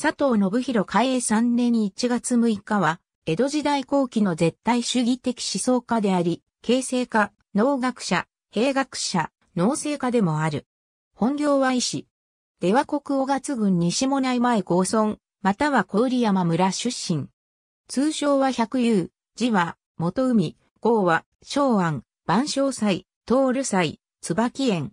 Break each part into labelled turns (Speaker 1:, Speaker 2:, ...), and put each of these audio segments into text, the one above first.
Speaker 1: 佐藤信弘開江3年1月6日は、江戸時代後期の絶対主義的思想家であり、形成家、農学者、兵学者、農政家でもある。本業は医師。出羽国小月郡西もない前高村、または小売山村出身。通称は百遊、字は、元海、郷は、昭安、万昭祭、通る祭、椿園。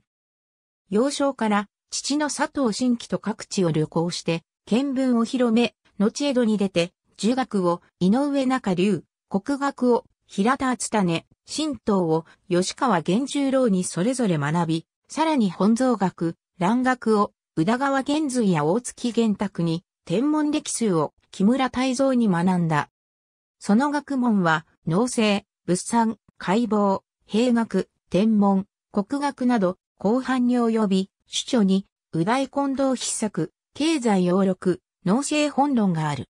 Speaker 1: 幼少から、父の佐藤新規と各地を旅行して、見聞を広め、後江戸に出て、儒学を井上中流、国学を平田厚種、神道を吉川源十郎にそれぞれ学び、さらに本草学、蘭学を宇田川玄瑞や大月玄卓に、天文歴数を木村泰造に学んだ。その学問は、農政、物産、解剖、兵学、天文、国学など、後半に及び、主著に、右大近藤筆作、経済要録、農政本論がある。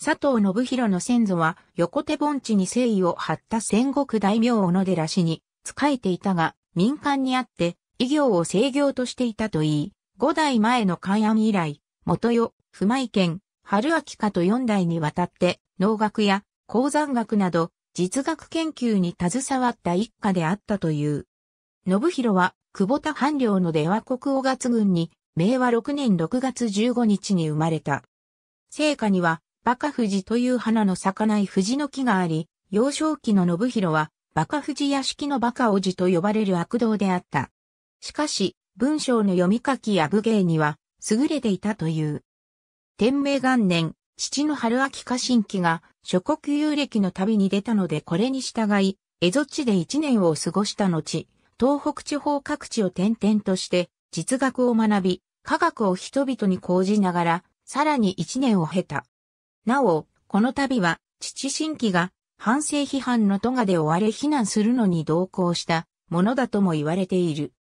Speaker 1: 佐藤信弘の先祖は横手盆地に誠意を張った戦国大名小野寺氏に仕えていたが民間にあって異業を制業としていたといい、五代前の開安以来、元代、不い県、春秋家と四代にわたって農学や鉱山学など実学研究に携わった一家であったという。信弘は久保田藩領の出羽国小月軍に明和6年6月15日に生まれた。聖火には、バカ富士という花の咲かない藤の木があり、幼少期の信弘は、バカ富士屋敷のバカおじと呼ばれる悪道であった。しかし、文章の読み書きや武芸には、優れていたという。天明元年、父の春秋家臣記が、諸国遊歴の旅に出たのでこれに従い、蝦夷地で一年を過ごした後、東北地方各地を転々として、実学を学び、科学を人々に講じながら、さらに一年を経た。なお、この度は、父新規が、反政批判の都がで追われ避難するのに同行したものだとも言われている。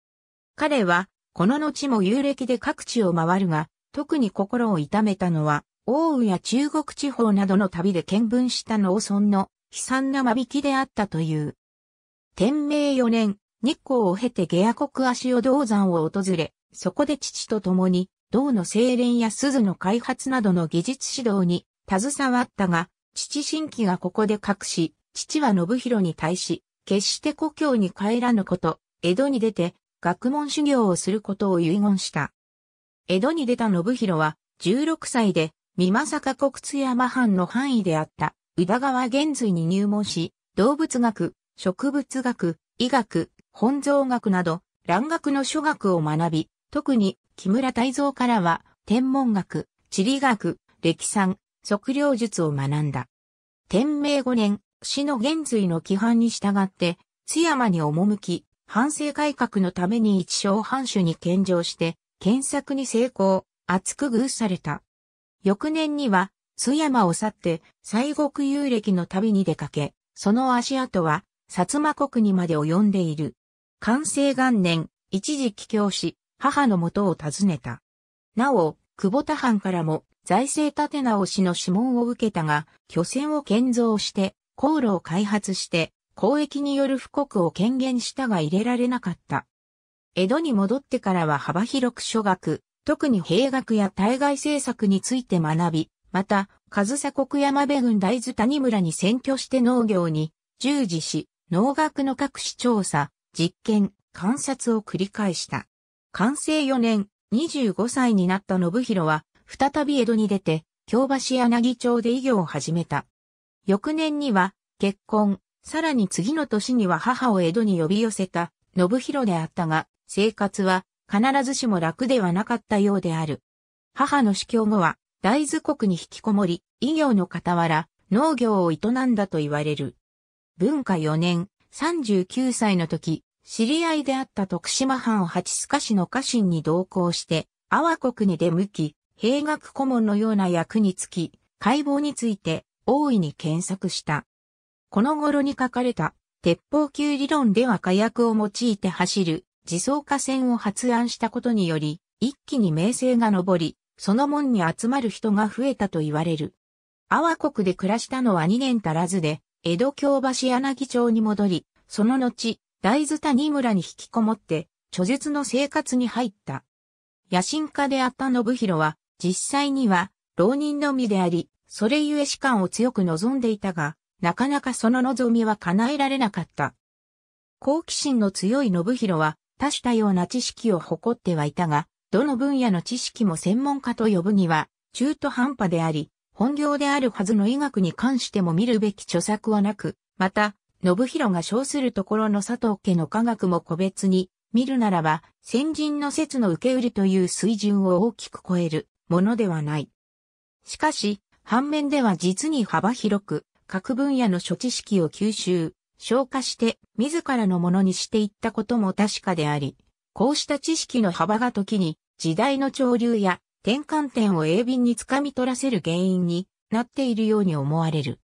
Speaker 1: 彼は、この後も遊歴で各地を回るが、特に心を痛めたのは、奥羽や中国地方などの旅で見聞した農村の悲惨な間引きであったという。天明4年、日光を経て下野国足尾銅山を訪れ、そこで父と共に、銅の精錬や鈴の開発などの技術指導に携わったが、父新規がここで隠し、父は信弘に対し、決して故郷に帰らぬこと、江戸に出て、学問修行をすることを遺言した。江戸に出た信弘は、16歳で、美作国津山藩の範囲であった、宇田川玄髄に入門し、動物学、植物学、医学、本草学など、蘭学の諸学を学び、特に木村泰造からは、天文学、地理学、歴産、測量術を学んだ。天明五年、死の現髄の規範に従って、津山に赴き、反省改革のために一生藩主に献上して、検索に成功、厚く偶された。翌年には、津山を去って、西国遊歴の旅に出かけ、その足跡は、薩摩国にまで及んでいる。完成元年、一時帰郷し、母の元を訪ねた。なお、久保田藩からも財政立て直しの諮問を受けたが、巨船を建造して、航路を開発して、交易による布告を権限したが入れられなかった。江戸に戻ってからは幅広く諸学、特に兵学や対外政策について学び、また、上佐国山部郡大津谷村に選挙して農業に従事し、農学の各種調査、実験、観察を繰り返した。完成4年、25歳になった信弘は、再び江戸に出て、京橋柳町で医業を始めた。翌年には、結婚、さらに次の年には母を江戸に呼び寄せた、信弘であったが、生活は必ずしも楽ではなかったようである。母の死去後は、大豆国に引きこもり、医業の傍ら、農業を営んだと言われる。文化4年、39歳の時、知り合いであった徳島藩八須賀市の家臣に同行して、阿波国に出向き、兵学顧問のような役につき、解剖について大いに検索した。この頃に書かれた鉄砲級理論では火薬を用いて走る自走火線を発案したことにより、一気に名声が上り、その門に集まる人が増えたと言われる。阿波国で暮らしたのは2年足らずで、江戸京橋柳町に戻り、その後、大津谷村に引きこもって、著述の生活に入った。野心家であった信弘は、実際には、浪人のみであり、それゆえ士官を強く望んでいたが、なかなかその望みは叶えられなかった。好奇心の強い信弘は、多種多様な知識を誇ってはいたが、どの分野の知識も専門家と呼ぶには、中途半端であり、本業であるはずの医学に関しても見るべき著作はなく、また、信弘が称するところの佐藤家の科学も個別に、見るならば、先人の説の受け売りという水準を大きく超えるものではない。しかし、反面では実に幅広く、各分野の諸知識を吸収、消化して、自らのものにしていったことも確かであり、こうした知識の幅が時に、時代の潮流や転換点を鋭敏につかみ取らせる原因になっているように思われる。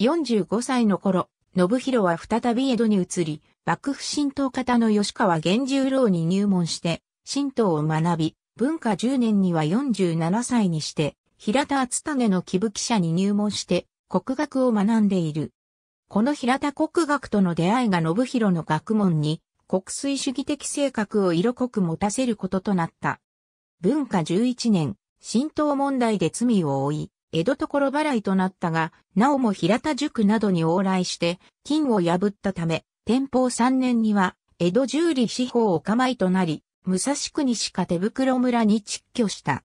Speaker 1: 45歳の頃、信弘は再び江戸に移り、幕府神道方の吉川源十郎に入門して、神道を学び、文化10年には47歳にして、平田厚種の木記者に入門して、国学を学んでいる。この平田国学との出会いが信弘の学問に、国粋主義的性格を色濃く持たせることとなった。文化11年、浸透問題で罪を負い、江戸所払いとなったが、なおも平田塾などに往来して、金を破ったため、天保3年には、江戸十里四方を構いとなり、武蔵国しか手袋村に蟄居した。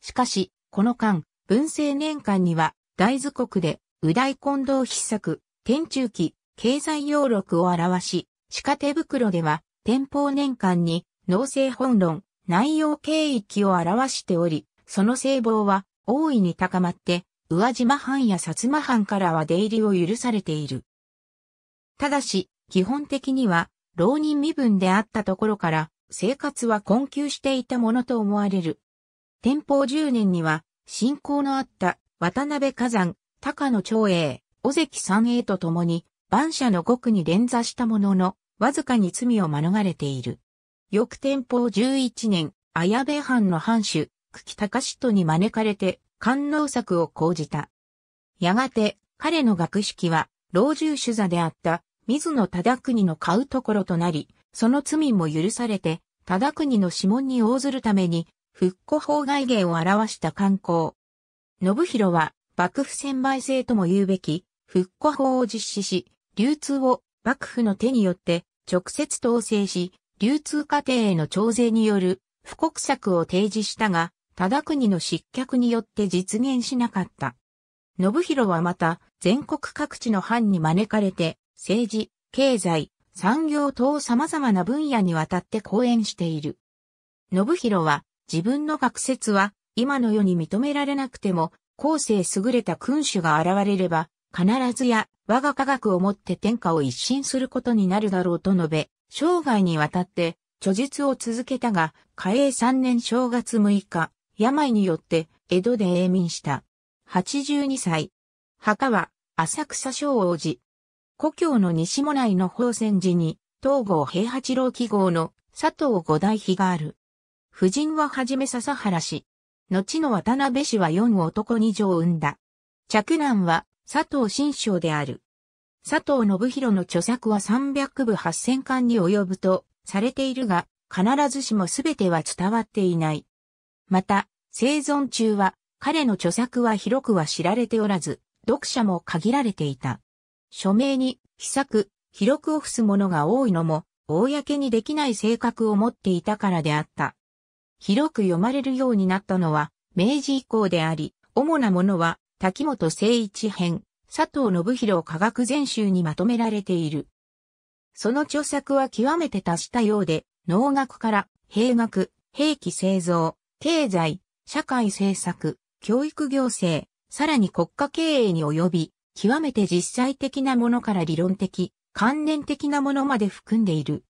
Speaker 1: しかし、この間、文政年間には、大図国で、右大近藤筆作、天中期、経済要録を表し、鹿手袋では、天保年間に、農政本論、内容経域を表しており、その聖望は大いに高まって、宇和島藩や薩摩藩からは出入りを許されている。ただし、基本的には、浪人身分であったところから、生活は困窮していたものと思われる。天保十年には、信仰のあった渡辺火山、高野長英、尾関三英と共に、万社の獄に連座したものの、わずかに罪を免れている。翌天保11年、綾部藩の藩主、久喜隆人に招かれて、官能策を講じた。やがて、彼の学識は、老中主座であった、水野忠国の買うところとなり、その罪も許されて、忠国の指紋に応ずるために、復古法外芸を表した観光。信弘は、幕府専売制とも言うべき、復古法を実施し、流通を幕府の手によって直接統制し、流通過程への徴税による布告策を提示したが、忠国の失脚によって実現しなかった。信弘はまた、全国各地の藩に招かれて、政治、経済、産業等様々な分野にわたって講演している。信弘は、自分の学説は、今の世に認められなくても、後世優れた君主が現れれば、必ずや、我が科学をもって天下を一新することになるだろうと述べ、生涯にわたって著述を続けたが、嘉永3年正月6日、病によって江戸で永眠した。82歳。墓は浅草昭王子。故郷の西もいの宝泉寺に、東郷平八郎記号の佐藤五代碑がある。夫人ははじめ笹原氏。後の渡辺氏は四男二女を産んだ。嫡男は佐藤新章である。佐藤信弘の著作は300部8000巻に及ぶとされているが、必ずしも全ては伝わっていない。また、生存中は彼の著作は広くは知られておらず、読者も限られていた。署名に、秘策、広くを伏すものが多いのも、公にできない性格を持っていたからであった。広く読まれるようになったのは、明治以降であり、主なものは、滝本誠一編、佐藤信弘科学全集にまとめられている。その著作は極めて達したようで、農学から兵学、兵器製造、経済、社会政策、教育行政、さらに国家経営に及び、極めて実際的なものから理論的、関連的なものまで含んでいる。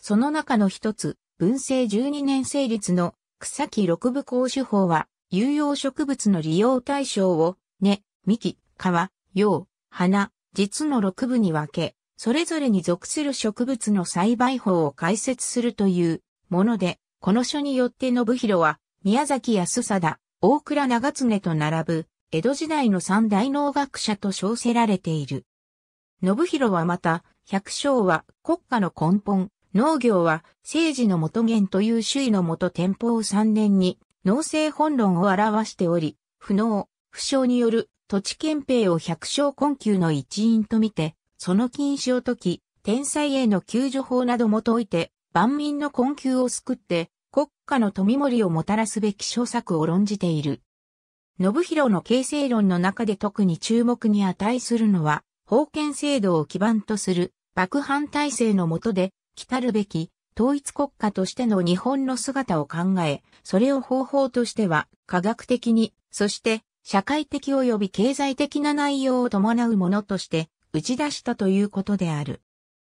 Speaker 1: その中の一つ、文政12年成立の草木六部講手法は、有用植物の利用対象を、根、幹、川、葉、花、実の6部に分け、それぞれに属する植物の栽培法を解説するというもので、この書によって信弘は、宮崎安貞、大倉長常と並ぶ、江戸時代の三大農学者と称せられている。信弘はまた、百姓は国家の根本、農業は政治の元元という主囲のもと天保3年に農政本論を表しており、不能、不詳による土地憲兵を百姓困窮の一員とみて、その禁止を解き、天才への救助法なども解いて、万民の困窮を救って、国家の富盛をもたらすべき諸策を論じている。信弘の形成論の中で特に注目に値するのは、封建制度を基盤とする、幕藩体制の下で、来たるべき、統一国家としての日本の姿を考え、それを方法としては、科学的に、そして社会的及び経済的な内容を伴うものとして打ち出したということである。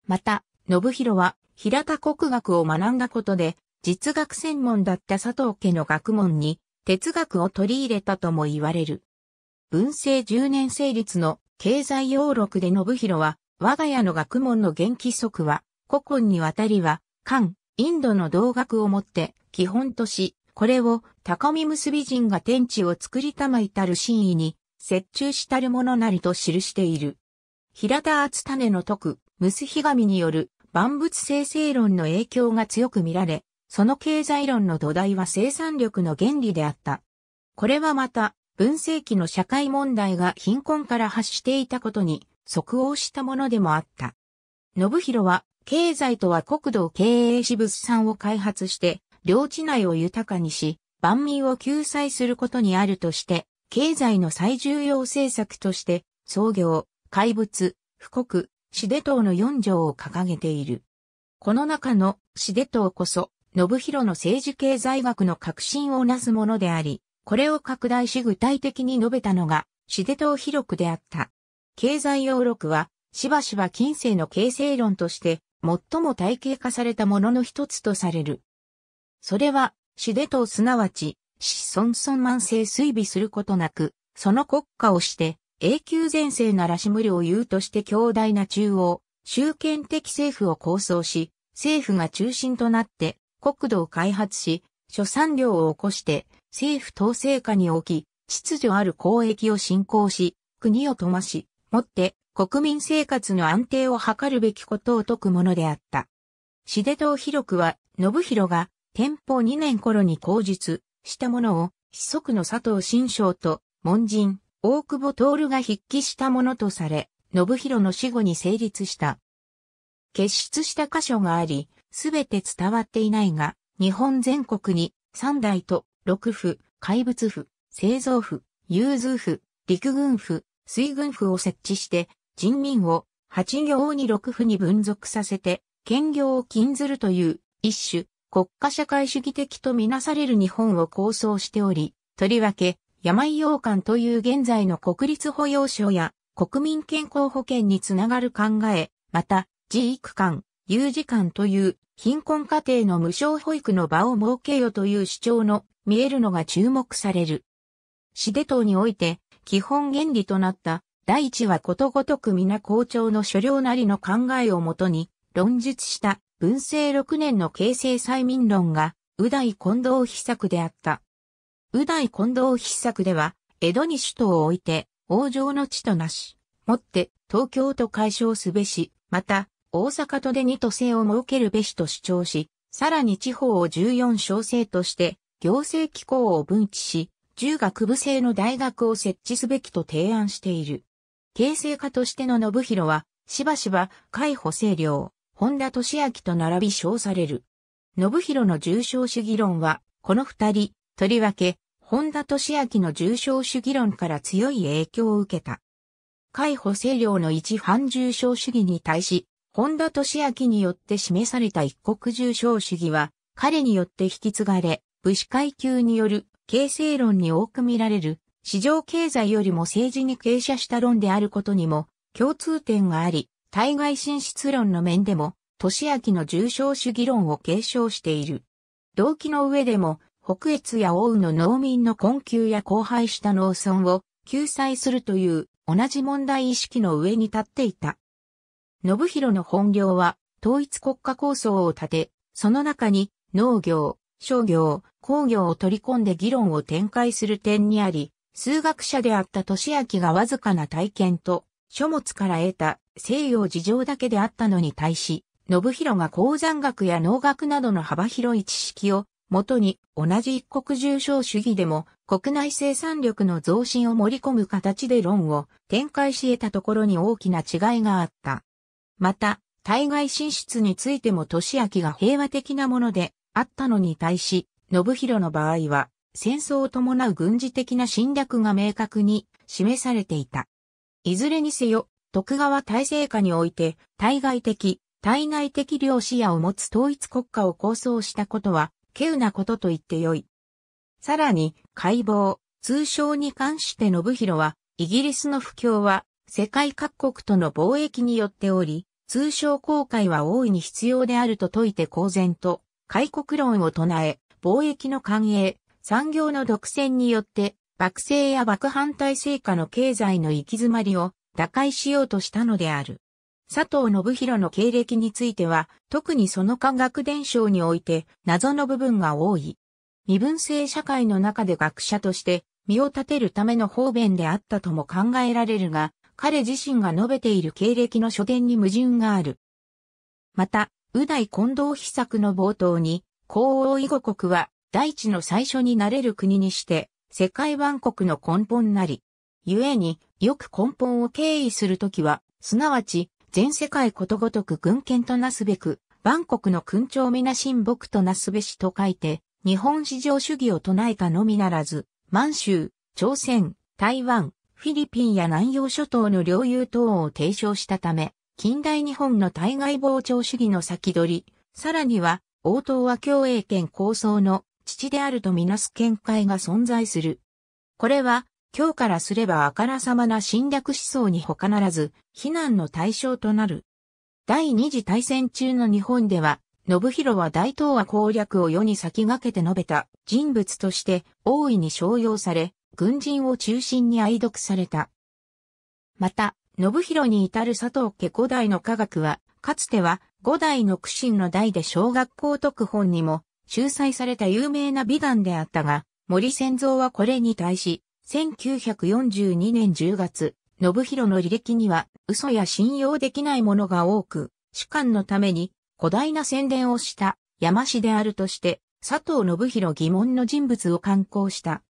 Speaker 1: また、信弘は平田国学を学んだことで、実学専門だった佐藤家の学問に哲学を取り入れたとも言われる。文政10年成立の経済要録で信弘は、我が家の学問の元規則は、古今にわたりは、漢、インドの同学をもって基本とし、これを高見結び人が天地を作りたまいたる真意に、折衷したるものなりと記している。平田厚種の徳、ムスヒガミによる万物生成論の影響が強く見られ、その経済論の土台は生産力の原理であった。これはまた、文世紀の社会問題が貧困から発していたことに、即応したものでもあった。信弘は、経済とは国土経営し物産を開発して、領地内を豊かにし、万民を救済することにあるとして、経済の最重要政策として、創業、怪物、富国、シデ島の四条を掲げている。この中のシデ島こそ、信弘の政治経済学の革新をなすものであり、これを拡大し具体的に述べたのが、シデ島広くであった。経済要録は、しばしば近世の形成論として、最も体系化されたものの一つとされる。それは、シデ島すなわち、子孫孫万世推備することなく、その国家をして、永久前世ならし無料有として強大な中央、集権的政府を構想し、政府が中心となって、国土を開発し、諸産業を起こして、政府統制下に置き、秩序ある公益を振興し、国を富まし、もって国民生活の安定を図るべきことを説くものであった。シデ島広くは、信広が天保2年頃に口述したものを、子息の佐藤新章と、門人、大久保徹が筆記したものとされ、信弘の死後に成立した。結出した箇所があり、すべて伝わっていないが、日本全国に三代と六府、怪物府、製造府、融通府、陸軍府、水軍府を設置して、人民を八行に六府に分属させて、兼業を禁ずるという一種国家社会主義的とみなされる日本を構想しており、とりわけ、山井洋館という現在の国立保養所や国民健康保険につながる考え、また、自育館、有事館という貧困家庭の無償保育の場を設けよという主張の見えるのが注目される。市で島において基本原理となった第一はことごとく皆校長の所領なりの考えをもとに論述した文政6年の形成催眠論が、右大近藤秘策であった。右大近藤秘策では、江戸に首都を置いて、王城の地となし、もって東京と解消すべし、また、大阪とでに都政を設けるべしと主張し、さらに地方を14小政として、行政機構を分置し、中学部制の大学を設置すべきと提案している。形成家としての信弘は、しばしば、海保清涼、本田俊明と並び称される。信弘の重症主義論は、この二人、とりわけ、本田俊明の重症主義論から強い影響を受けた。解保勢量の一反重症主義に対し、本田俊明によって示された一国重症主義は、彼によって引き継がれ、武士階級による形成論に多く見られる、市場経済よりも政治に傾斜した論であることにも共通点があり、対外進出論の面でも、俊明の重症主義論を継承している。動機の上でも、北越や大宇の農民の困窮や荒廃した農村を救済するという同じ問題意識の上に立っていた。信弘の本領は統一国家構想を立て、その中に農業、商業、工業を取り込んで議論を展開する点にあり、数学者であった俊明がわずかな体験と書物から得た西洋事情だけであったのに対し、信弘が鉱山学や農学などの幅広い知識を元に同じ一国重商主義でも国内生産力の増進を盛り込む形で論を展開し得たところに大きな違いがあった。また、対外進出についても年明が平和的なものであったのに対し、信弘の場合は戦争を伴う軍事的な侵略が明確に示されていた。いずれにせよ、徳川体制下において、対外的、対内的両視野を持つ統一国家を構想したことは、稀有なことと言ってよい。さらに、解剖、通称に関して信弘は、イギリスの不況は、世界各国との貿易によっており、通商公開は大いに必要であると説いて公然と、開国論を唱え、貿易の繁栄、産業の独占によって、幕政や幕反対成果の経済の行き詰まりを打開しようとしたのである。佐藤信弘の経歴については、特にその科学伝承において謎の部分が多い。身分制社会の中で学者として身を立てるための方便であったとも考えられるが、彼自身が述べている経歴の書伝に矛盾がある。また、右大近藤秘策の冒頭に、皇王囲後、国は大地の最初になれる国にして、世界万国の根本なり。故に、よく根本を敬意するときは、すなわち、全世界ことごとく軍権となすべく、万国の勲長皆親睦となすべしと書いて、日本至上主義を唱えたのみならず、満州、朝鮮、台湾、フィリピンや南洋諸島の領有等を提唱したため、近代日本の対外膨張主義の先取り、さらには、応答は共栄圏構想の父であるとみなす見解が存在する。これは、今日からすればあからさまな侵略思想に他ならず、非難の対象となる。第二次大戦中の日本では、信弘は大東亜攻略を世に先駆けて述べた人物として大いに商用され、軍人を中心に愛読された。また、信弘に至る佐藤家古代の科学は、かつては五代の苦心の代で小学校特本にも秀才された有名な美談であったが、森仙蔵はこれに対し、1942年10月、信弘の履歴には嘘や信用できないものが多く、主観のために古代な宣伝をした山氏であるとして、佐藤信弘疑問の人物を刊行した。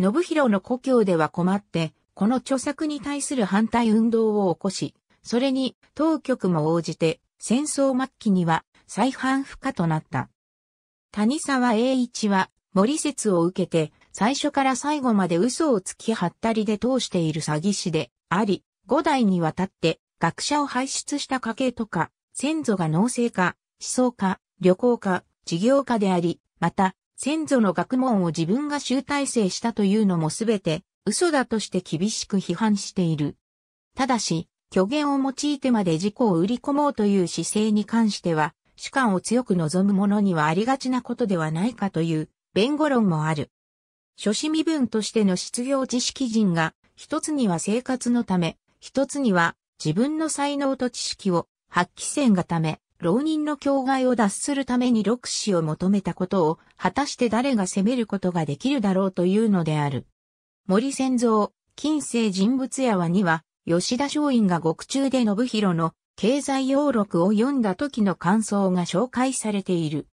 Speaker 1: 信弘の故郷では困って、この著作に対する反対運動を起こし、それに当局も応じて戦争末期には再犯不可となった。谷沢栄一は森説を受けて最初から最後まで嘘をつきはったりで通している詐欺師であり、五代にわたって学者を輩出した家系とか、先祖が農政家、思想家、旅行家、事業家であり、また、先祖の学問を自分が集大成したというのもすべて嘘だとして厳しく批判している。ただし、虚言を用いてまで自己を売り込もうという姿勢に関しては、主観を強く望む者にはありがちなことではないかという弁護論もある。諸子身分としての失業知識人が、一つには生活のため、一つには自分の才能と知識を発揮せんがため、浪人の境外を脱するために六死を求めたことを、果たして誰が責めることができるだろうというのである。森仙蔵、近世人物やはには、吉田松陰が獄中で信弘の経済要録を読んだ時の感想が紹介されている。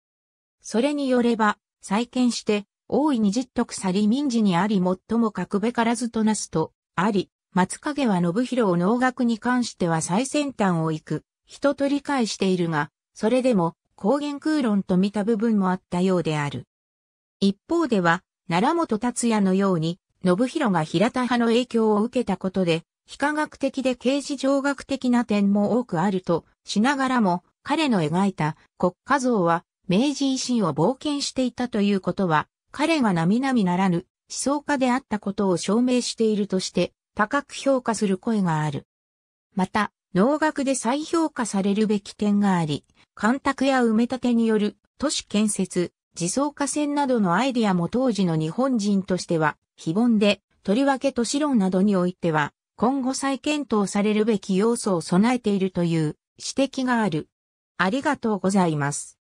Speaker 1: それによれば、再建して、大いに実得去り民事にあり最も格べからずとなすと、あり、松影は信弘を能楽に関しては最先端を行く、人と理解しているが、それでも、高原空論と見た部分もあったようである。一方では、奈良本達也のように、信弘が平田派の影響を受けたことで、非科学的で刑事上学的な点も多くあるとしながらも、彼の描いた国家像は明治維新を冒険していたということは、彼が並々ならぬ思想家であったことを証明しているとして高く評価する声がある。また、農学で再評価されるべき点があり、干拓や埋め立てによる都市建設、自走化船などのアイディアも当時の日本人としては非凡で、とりわけ都市論などにおいては今後再検討されるべき要素を備えているという指摘がある。ありがとうございます。